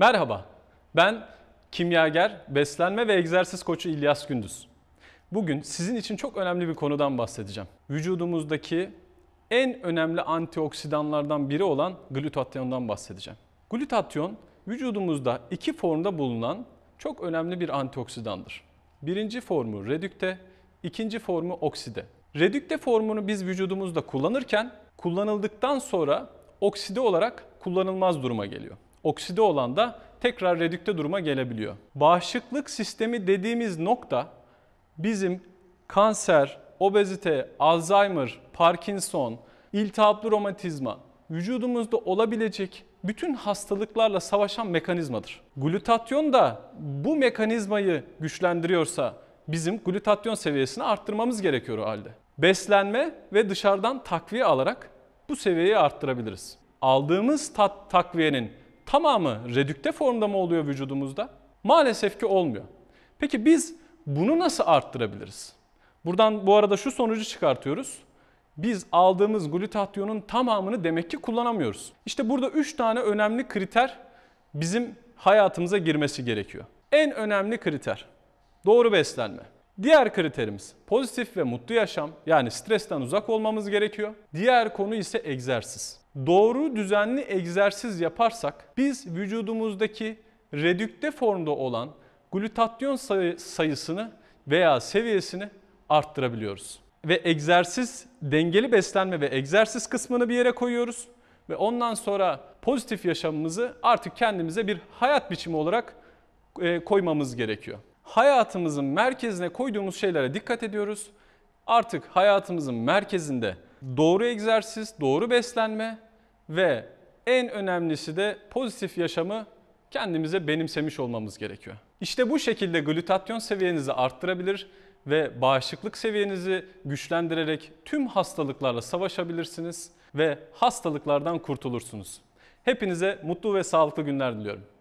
Merhaba, ben kimyager, beslenme ve egzersiz koçu İlyas Gündüz. Bugün sizin için çok önemli bir konudan bahsedeceğim. Vücudumuzdaki en önemli antioksidanlardan biri olan glutatyondan bahsedeceğim. Glutatyon, vücudumuzda iki formda bulunan çok önemli bir antioksidandır. Birinci formu redükte, ikinci formu okside. Redükte formunu biz vücudumuzda kullanırken kullanıldıktan sonra okside olarak kullanılmaz duruma geliyor. Okside olan da tekrar redükte duruma gelebiliyor. Bağışıklık sistemi dediğimiz nokta bizim kanser, obezite, Alzheimer, Parkinson, iltihaplı romatizma, vücudumuzda olabilecek bütün hastalıklarla savaşan mekanizmadır. Glutatyon da bu mekanizmayı güçlendiriyorsa bizim glutatyon seviyesini arttırmamız gerekiyor o halde. Beslenme ve dışarıdan takviye alarak bu seviyeyi arttırabiliriz. Aldığımız tat takviyenin tamamı redükte formda mı oluyor vücudumuzda? Maalesef ki olmuyor. Peki biz bunu nasıl arttırabiliriz? Buradan bu arada şu sonucu çıkartıyoruz. Biz aldığımız glutatyonun tamamını demek ki kullanamıyoruz. İşte burada 3 tane önemli kriter bizim hayatımıza girmesi gerekiyor. En önemli kriter doğru beslenme. Diğer kriterimiz pozitif ve mutlu yaşam yani stresten uzak olmamız gerekiyor. Diğer konu ise egzersiz. Doğru düzenli egzersiz yaparsak biz vücudumuzdaki redükte formda olan glutatyon sayısını veya seviyesini arttırabiliyoruz. Ve egzersiz, dengeli beslenme ve egzersiz kısmını bir yere koyuyoruz ve ondan sonra pozitif yaşamımızı artık kendimize bir hayat biçimi olarak e, koymamız gerekiyor. Hayatımızın merkezine koyduğumuz şeylere dikkat ediyoruz. Artık hayatımızın merkezinde doğru egzersiz, doğru beslenme ve en önemlisi de pozitif yaşamı kendimize benimsemiş olmamız gerekiyor. İşte bu şekilde glutatyon seviyenizi arttırabilir ve bağışıklık seviyenizi güçlendirerek tüm hastalıklarla savaşabilirsiniz ve hastalıklardan kurtulursunuz. Hepinize mutlu ve sağlıklı günler diliyorum.